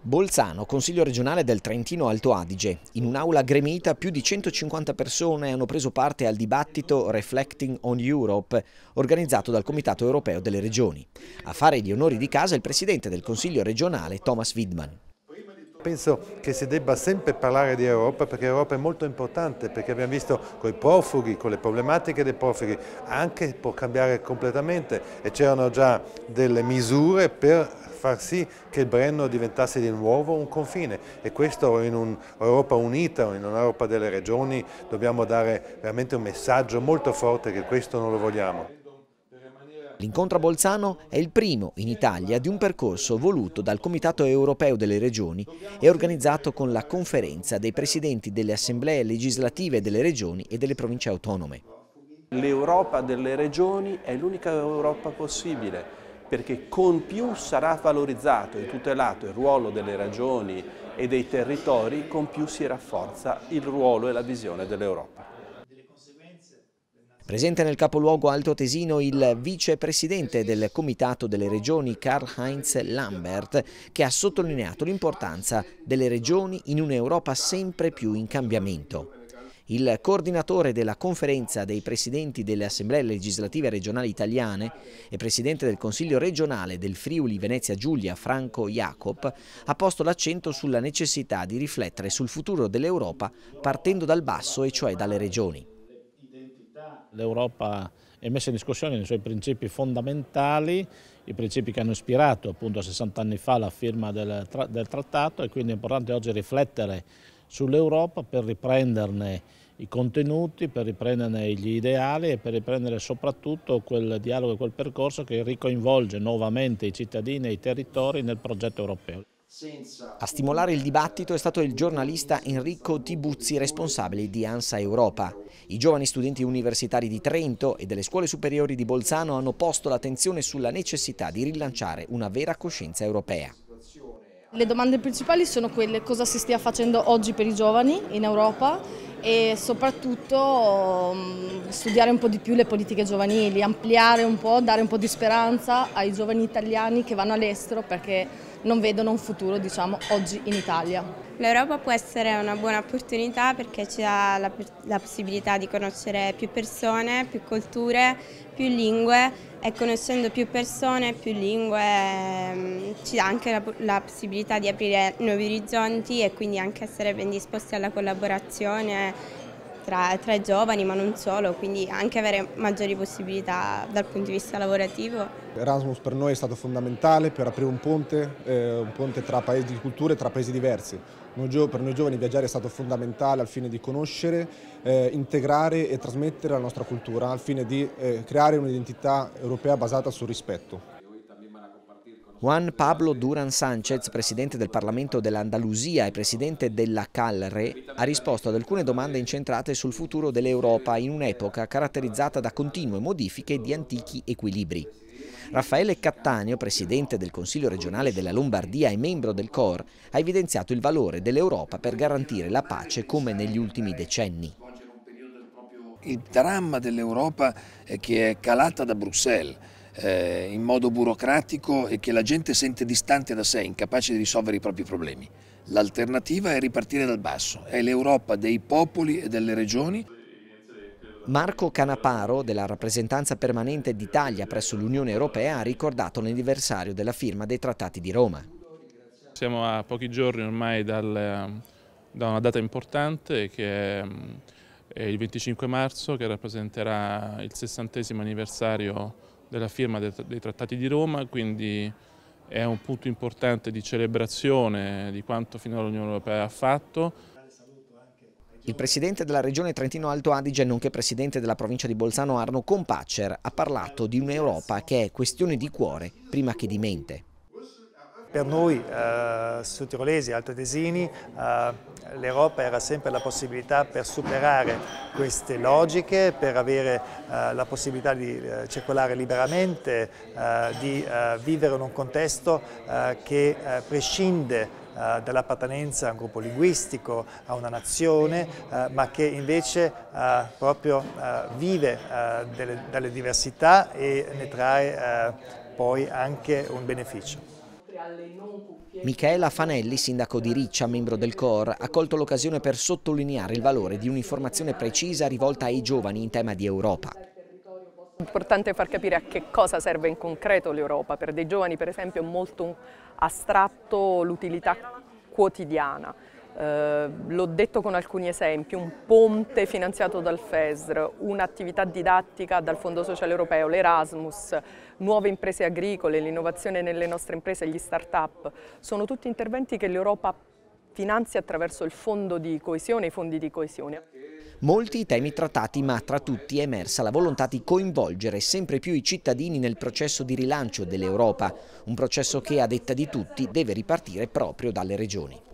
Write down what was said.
Bolzano, Consiglio regionale del Trentino Alto Adige. In un'aula gremita più di 150 persone hanno preso parte al dibattito Reflecting on Europe, organizzato dal Comitato europeo delle regioni. A fare gli onori di casa il presidente del Consiglio regionale Thomas Widman. Penso che si debba sempre parlare di Europa perché l'Europa è molto importante, perché abbiamo visto con i profughi, con le problematiche dei profughi, anche può cambiare completamente e c'erano già delle misure per far sì che il Brenno diventasse di nuovo un confine e questo in un'Europa unita, in un'Europa delle regioni, dobbiamo dare veramente un messaggio molto forte che questo non lo vogliamo. L'incontro a Bolzano è il primo in Italia di un percorso voluto dal Comitato europeo delle regioni e organizzato con la conferenza dei presidenti delle assemblee legislative delle regioni e delle province autonome. L'Europa delle regioni è l'unica Europa possibile perché con più sarà valorizzato e tutelato il ruolo delle regioni e dei territori, con più si rafforza il ruolo e la visione dell'Europa. Presente nel capoluogo alto-tesino il vicepresidente del Comitato delle Regioni Karl-Heinz Lambert che ha sottolineato l'importanza delle regioni in un'Europa sempre più in cambiamento. Il coordinatore della conferenza dei presidenti delle assemblee legislative regionali italiane e presidente del Consiglio regionale del Friuli Venezia Giulia Franco Jacob ha posto l'accento sulla necessità di riflettere sul futuro dell'Europa partendo dal basso e cioè dalle regioni. L'Europa è messa in discussione nei suoi principi fondamentali, i principi che hanno ispirato appunto 60 anni fa la firma del, del trattato e quindi è importante oggi riflettere sull'Europa per riprenderne i contenuti, per riprenderne gli ideali e per riprendere soprattutto quel dialogo e quel percorso che ricoinvolge nuovamente i cittadini e i territori nel progetto europeo. A stimolare il dibattito è stato il giornalista Enrico Tibuzzi, responsabile di ANSA Europa. I giovani studenti universitari di Trento e delle scuole superiori di Bolzano hanno posto l'attenzione sulla necessità di rilanciare una vera coscienza europea. Le domande principali sono quelle cosa si stia facendo oggi per i giovani in Europa e soprattutto mm, studiare un po' di più le politiche giovanili, ampliare un po', dare un po' di speranza ai giovani italiani che vanno all'estero perché non vedono un futuro diciamo, oggi in Italia. L'Europa può essere una buona opportunità perché ci dà la, la, possibilità di conoscere più persone, più culture, più lingue e conoscendo più persone, più lingue ci dà anche la, la possibilità di aprire nuovi orizzonti e quindi anche essere ben disposti alla collaborazione tra, tra i giovani ma non solo, quindi anche avere maggiori possibilità dal punto di vista lavorativo. Erasmus per noi è stato fondamentale per aprire un ponte, eh, un ponte tra paesi di culture, tra paesi diversi. per noi giovani viaggiare è stato fondamentale al fine di conoscere, eh, integrare e trasmettere la nostra cultura, al fine di eh, creare un'identità europea basata sul rispetto. Juan Pablo Duran Sanchez, presidente del Parlamento dell'Andalusia e presidente della Calre, ha risposto ad alcune domande incentrate sul futuro dell'Europa in un'epoca caratterizzata da continue modifiche di antichi equilibri. Raffaele Cattaneo, presidente del Consiglio regionale della Lombardia e membro del COR, ha evidenziato il valore dell'Europa per garantire la pace come negli ultimi decenni. Il dramma dell'Europa è che è calata da Bruxelles eh, in modo burocratico e che la gente sente distante da sé, incapace di risolvere i propri problemi. L'alternativa è ripartire dal basso, è l'Europa dei popoli e delle regioni. Marco Canaparo, della rappresentanza permanente d'Italia presso l'Unione Europea, ha ricordato l'anniversario della firma dei trattati di Roma. Siamo a pochi giorni ormai dal, da una data importante che è, è il 25 marzo che rappresenterà il 60 anniversario della firma dei trattati di Roma, quindi è un punto importante di celebrazione di quanto finora l'Unione Europea ha fatto. Il presidente della regione Trentino-Alto Adige, nonché presidente della provincia di Bolzano Arno Compacer, ha parlato di un'Europa che è questione di cuore prima che di mente. Per noi eh, su tirolesi e altoatesini eh, l'Europa era sempre la possibilità per superare queste logiche, per avere eh, la possibilità di eh, circolare liberamente, eh, di eh, vivere in un contesto che prescinde dall'appartenenza a un gruppo linguistico, a una nazione, ma che invece proprio vive delle, dalle diversità e ne trae poi anche un beneficio. Michela Fanelli, sindaco di Riccia, membro del COR, ha colto l'occasione per sottolineare il valore di un'informazione precisa rivolta ai giovani in tema di Europa. È importante far capire a che cosa serve in concreto l'Europa. Per dei giovani, per esempio, è molto astratto l'utilità quotidiana eh, l'ho detto con alcuni esempi, un ponte finanziato dal FESR, un'attività didattica dal Fondo Sociale Europeo, l'Erasmus, nuove imprese agricole, l'innovazione nelle nostre imprese, gli start-up, sono tutti interventi che l'Europa finanzia attraverso il fondo di coesione, i fondi di coesione. Molti i temi trattati, ma tra tutti è emersa la volontà di coinvolgere sempre più i cittadini nel processo di rilancio dell'Europa, un processo che a detta di tutti deve ripartire proprio dalle regioni.